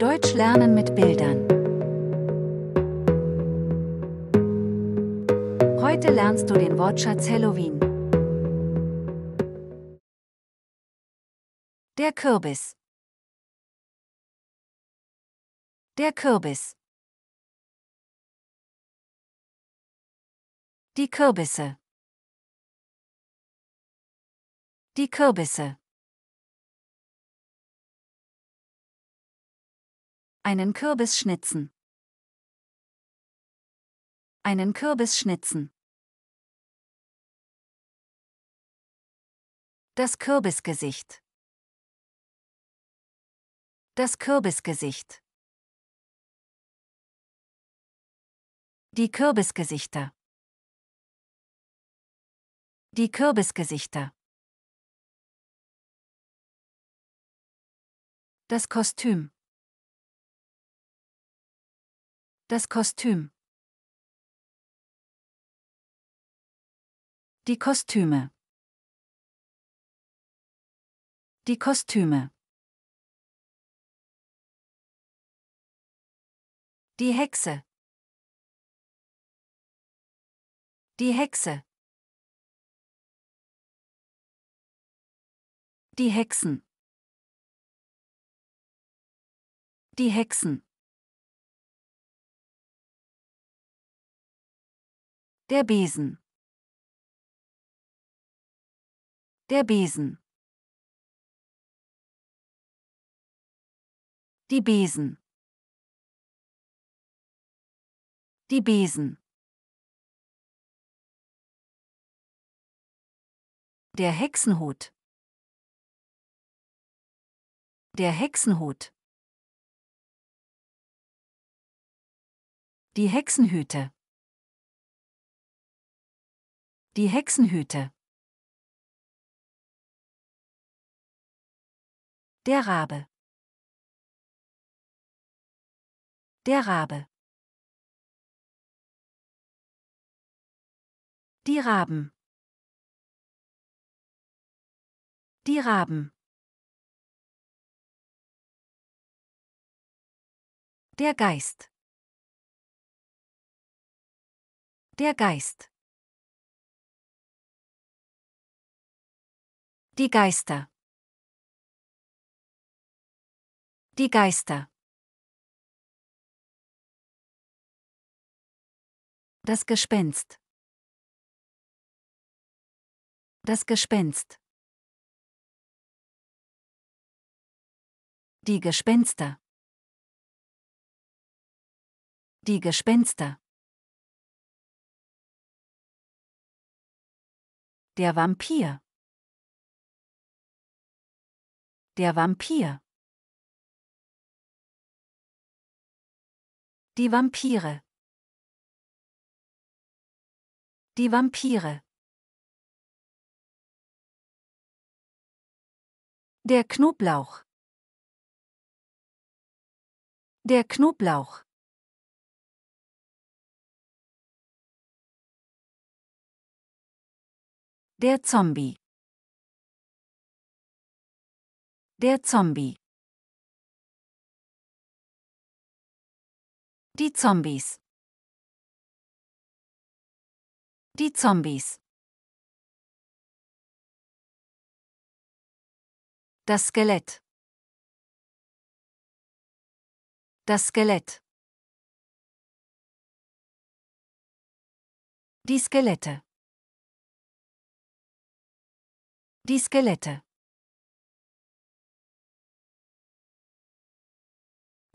Deutsch lernen mit Bildern. Heute lernst du den Wortschatz Halloween. Der Kürbis. Der Kürbis. Die Kürbisse. Die Kürbisse. Einen Kürbis schnitzen. Einen Kürbis schnitzen. Das Kürbisgesicht. Das Kürbisgesicht. Die Kürbisgesichter. Die Kürbisgesichter. Das Kostüm. Das Kostüm. Die Kostüme. Die Kostüme. Die Hexe. Die Hexe. Die Hexen. Die Hexen. Der Besen. Der Besen. Die Besen. Die Besen. Der Hexenhut. Der Hexenhut. Die Hexenhüte. Die Hexenhüte. Der Rabe. Der Rabe. Die Raben. Die Raben. Der Geist. Der Geist. Die Geister. Die Geister. Das Gespenst. Das Gespenst. Die Gespenster. Die Gespenster. Der Vampir. Der Vampir. Die Vampire. Die Vampire. Der Knoblauch. Der Knoblauch. Der Zombie. Der Zombie. Die Zombies. Die Zombies. Das Skelett. Das Skelett. Die Skelette. Die Skelette.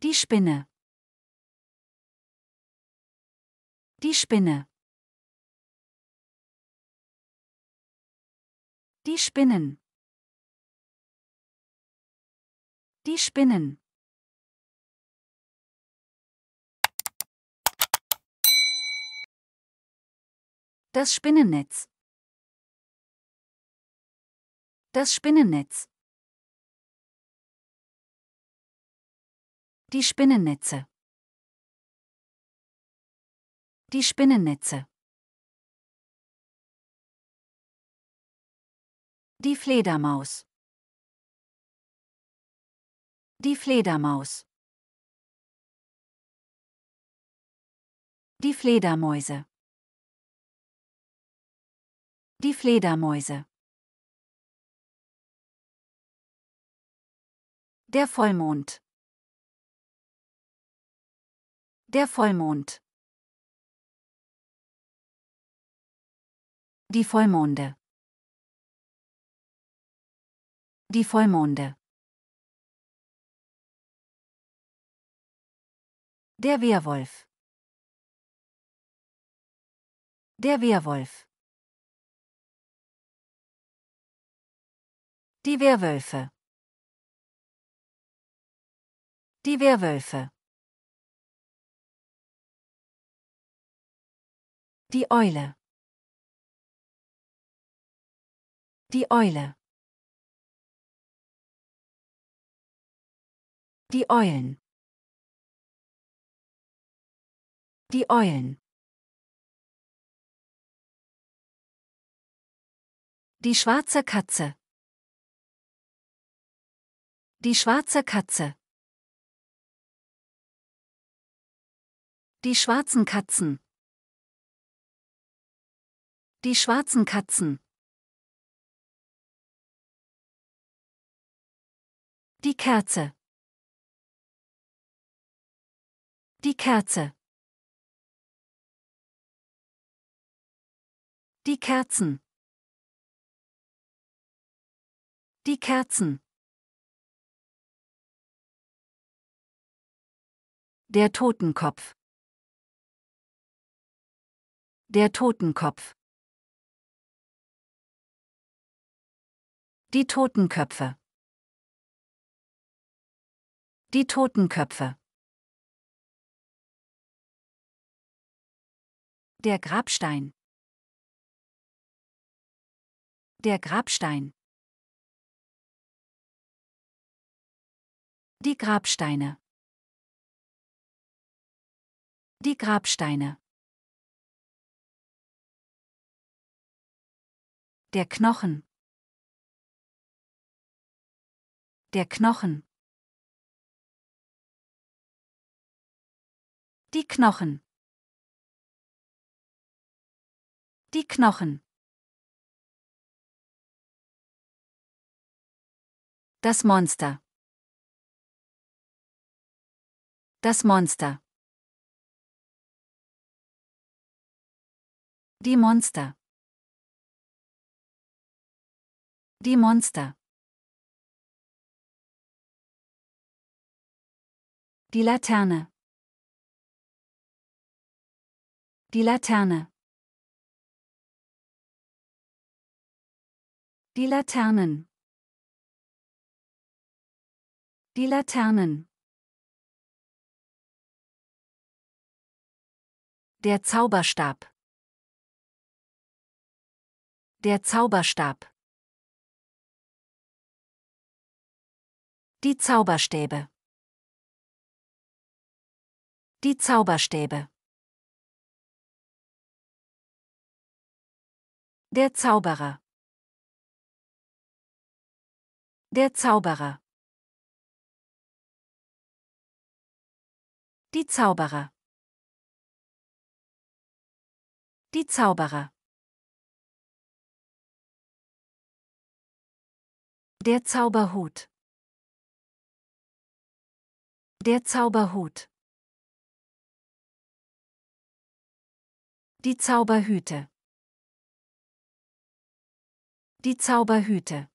Die Spinne. Die Spinne. Die Spinnen. Die Spinnen. Das Spinnennetz. Das Spinnennetz. Die Spinnennetze. Die Spinnennetze. Die Fledermaus. Die Fledermaus. Die Fledermäuse. Die Fledermäuse. Der Vollmond. Der Vollmond. Die Vollmonde. Die Vollmonde. Der Wehrwolf Der Wehrwolf Die Wehrwölfe Die Wehrwölfe Die Eule. Die Eule. Die Eulen. Die Eulen. Die schwarze Katze. Die schwarze Katze. Die schwarzen Katzen. Die schwarzen Katzen. Die Kerze. Die Kerze. Die Kerzen. Die Kerzen. Der Totenkopf. Der Totenkopf. Die Totenköpfe. Die Totenköpfe. Der Grabstein. Der Grabstein. Die Grabsteine. Die Grabsteine. Der Knochen. der Knochen. Die Knochen. Die Knochen. Das Monster. Das Monster. Die Monster. Die Monster. Die Laterne. Die Laterne. Die Laternen. Die Laternen. Der Zauberstab. Der Zauberstab. Die Zauberstäbe. Die Zauberstäbe. Der Zauberer. Der Zauberer. Die Zauberer. Die Zauberer. Der Zauberhut. Der Zauberhut. Die Zauberhüte. Die Zauberhüte.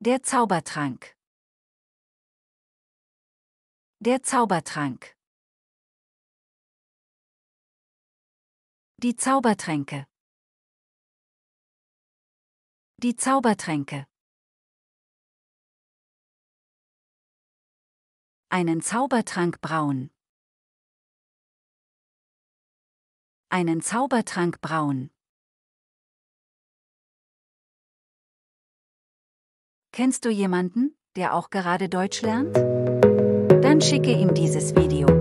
Der Zaubertrank. Der Zaubertrank. Die Zaubertränke. Die Zaubertränke. Einen Zaubertrank brauen. einen Zaubertrank brauen. Kennst du jemanden, der auch gerade Deutsch lernt? Dann schicke ihm dieses Video.